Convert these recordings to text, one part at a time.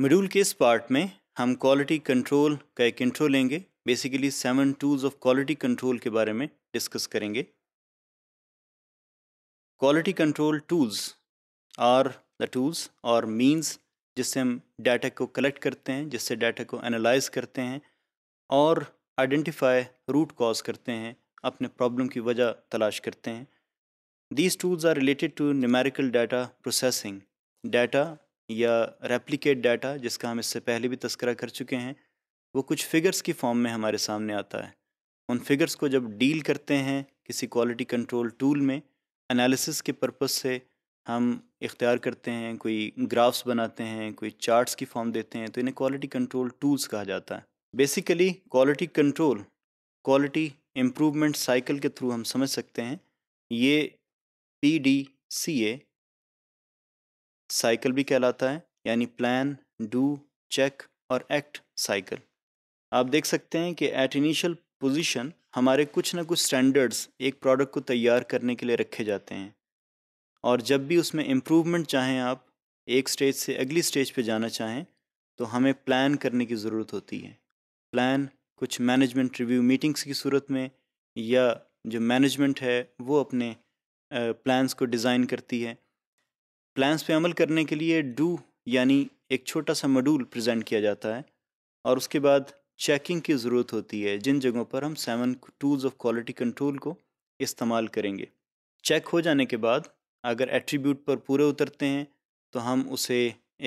module के इस part में हम क्वालिटी कंट्रोल का एक इंट्रो लेंगे basically seven tools of quality control के बारे में डिस्कस करेंगे quality control tools are the tools और मींस जिससे हम डाटा को कलेक्ट करते हैं जिससे डाटा को एनालाइज करते हैं और आइडेंटिफाई रूट कॉज करते हैं अपने प्रॉब्लम की वजह तलाश करते हैं these tools are related to numerical data processing data या रेप्लिकेट डाटा जिसका हम इससे पहले भी तस्करा कर चुके हैं वो कुछ फिगर्स की फॉर्म में हमारे सामने आता है उन फिगर्स को जब डील करते हैं किसी क्वालिटी कंट्रोल टूल में एनालिसिस के पर्पस से हम इख्तियार करते हैं कोई ग्राफ्स बनाते हैं कोई चार्ट्स की फॉर्म देते हैं तो इन्हें क्वालिटी कंट्रोल टूल्स कहा जाता है basically quality control quality improvement cycle के थ्रू हम समझ सकते हैं ये P D C A cycle भी कहलाता है यानी प्लान डू चेक और एक्ट साइकिल आप देख सकते हैं कि एट इनिशियल पोजीशन हमारे कुछ ना कुछ स्टैंडर्ड्स एक प्रोडक्ट को तैयार करने के लिए रखे जाते हैं और जब भी उसमें इम्प्रूवमेंट चाहें आप एक स्टेज से अगली स्टेज पे जाना चाहें तो हमें प्लान करने की ज़रूरत होती है प्लान कुछ मैनेजमेंट रिव्यू मीटिंग्स की सूरत में या जो मैनेजमेंट है वो अपने प्लान्स को डिज़ाइन करती है प्लान्स पे अमल करने के लिए डू यानी एक छोटा सा मॉड्यूल प्रेजेंट किया जाता है और उसके बाद चेकिंग की ज़रूरत होती है जिन जगहों पर हम seven tools of quality control को इस्तेमाल करेंगे चेक हो जाने के बाद अगर एट्रीब्यूट पर पूरे उतरते हैं तो हम उसे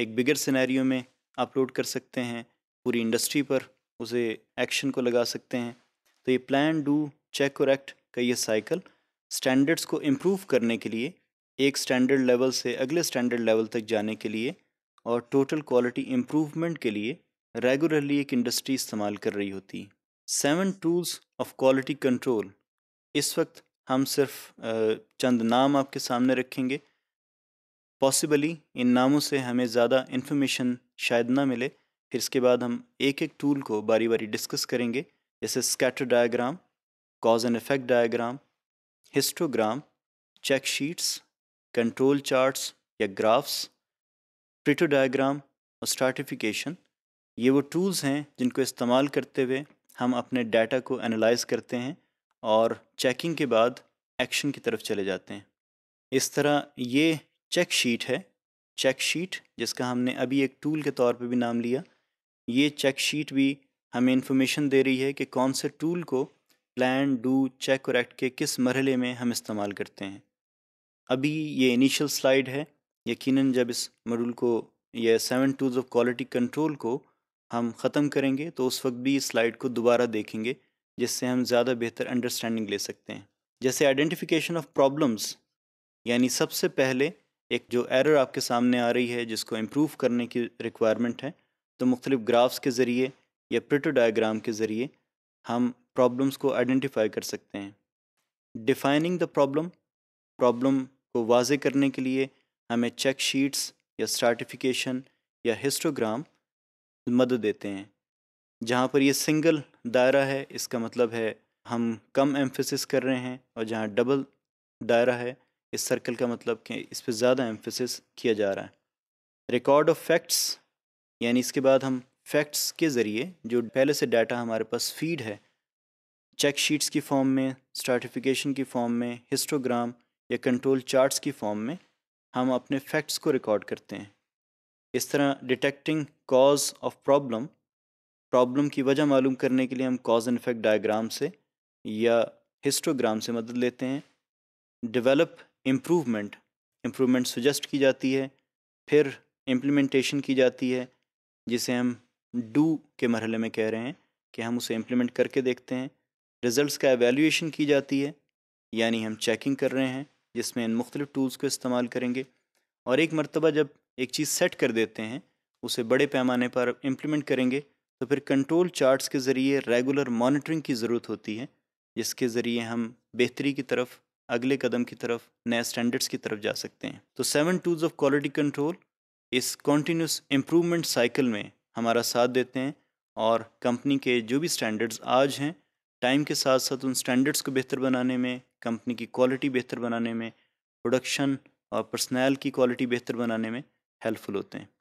एक बिगर सिनेरियो में अपलोड कर सकते हैं पूरी इंडस्ट्री पर उसे एक्शन को लगा सकते हैं तो ये प्लान डू चेक और एक्ट का ये साइकिल स्टैंडर्ड्स को इम्प्रूव करने के लिए एक स्टैंडर्ड लेवल से अगले स्टैंडर्ड लेवल तक जाने के लिए और टोटल क्वालिटी इम्प्रूवमेंट के लिए रेगुलरली एक इंडस्ट्री इस्तेमाल कर रही होती seven tools of quality control इस वक्त हम सिर्फ चंद नाम आपके सामने रखेंगे पॉसिबली इन नामों से हमें ज़्यादा इन्फॉर्मेशन शायद ना मिले फिर इसके बाद हम एक एक टूल को बारी बारी डिस्कस करेंगे जैसे scatter diagram cause and effect diagram histogram check sheets control charts या ग्राफ्स प्रिटो डायग्राम और स्ट्रेटिफिकेशन ये वो टूल्स हैं जिनको इस्तेमाल करते हुए हम अपने डाटा को एनालाइज करते हैं और चेकिंग के बाद एक्शन की तरफ चले जाते हैं इस तरह ये चेक शीट है चेक शीट जिसका हमने अभी एक टूल के तौर पे भी नाम लिया ये चेक शीट भी हमें इंफॉर्मेशन दे रही है कि कौन से टूल को प्लान डू चेक और एक्ट के किस मरहले में हम इस्तेमाल करते हैं अभी ये इनिशियल स्लाइड है यकीनन जब इस मॉड्यूल को यह seven tools of quality control को हम ख़त्म करेंगे तो उस वक्त भी इस स्लाइड को दोबारा देखेंगे जिससे हम ज़्यादा बेहतर अंडरस्टैंडिंग ले सकते हैं जैसे आइडेंटिफिकेशन ऑफ प्रॉब्लम्स यानी सबसे पहले एक जो एरर आपके सामने आ रही है जिसको इम्प्रूव करने की रिक्वायरमेंट है तो मुख्तलिफ ग्राफ्स के ज़रिए या प्रिटो डायग्राम के ज़रिए हम प्रॉब्लम्स को आइडेंटिफाई कर सकते हैं डिफाइनिंग द प्रॉब्लम प्रॉब्लम को वाज करने के लिए हमें चेक शीट्स या सर्टिफिकेशन या हिस्टोग्राम मदद देते हैं जहाँ पर ये सिंगल दायरा है इसका मतलब है हम कम एम्फेसिस कर रहे हैं और जहाँ डबल दायरा है इस सर्कल का मतलब कि इस पर ज़्यादा एम्फेसिस किया जा रहा है रिकॉर्ड ऑफ फैक्ट्स यानी इसके बाद हम फैक्ट्स के ज़रिए जो पहले से डाटा हमारे पास फीड है चेक शीट्स की फॉर्म में स्टार्टिफिकेशन की फॉर्म में हिस्टोग्राम या कंट्रोल चार्ट्स की फॉर्म में हम अपने फैक्ट्स को रिकॉर्ड करते हैं इस तरह detecting cause of problem problem की वजह मालूम करने के लिए हम कॉज एंड इफेक्ट डायग्राम से या हिस्टोग्राम से मदद लेते हैं डेवलप इम्प्रूवमेंट इम्प्रूवमेंट सुजेस्ट की जाती है फिर इम्प्लीमेंटेशन की जाती है जिसे हम डू के मरहले में कह रहे हैं कि हम उसे इम्प्लीमेंट करके देखते हैं रिजल्ट्स का एवेल्यूशन की जाती है यानी हम चेकिंग कर रहे हैं जिसमें इन मुख्तलिफ़ टूल्स को इस्तेमाल करेंगे और एक मरतबा जब एक चीज़ सेट कर देते हैं उसे बड़े पैमाने पर इम्प्लीमेंट करेंगे तो फिर कंट्रोल चार्ट्स के ज़रिए रेगुलर मॉनिटरिंग की ज़रूरत होती है जिसके ज़रिए हम बेहतरी की तरफ अगले कदम की तरफ नए स्टैंडर्ड्स की तरफ जा सकते हैं तो seven tools of quality control इस कॉन्टीन्यूस इम्प्रूवमेंट साइकिल में हमारा साथ देते हैं और कंपनी के जो भी स्टैंडर्ड्स आज हैं टाइम के साथ साथ उन स्टैंडर्ड्स को बेहतर बनाने में कंपनी की क्वालिटी बेहतर बनाने में प्रोडक्शन और पर्सनल की क्वालिटी बेहतर बनाने में हेल्पफुल होते हैं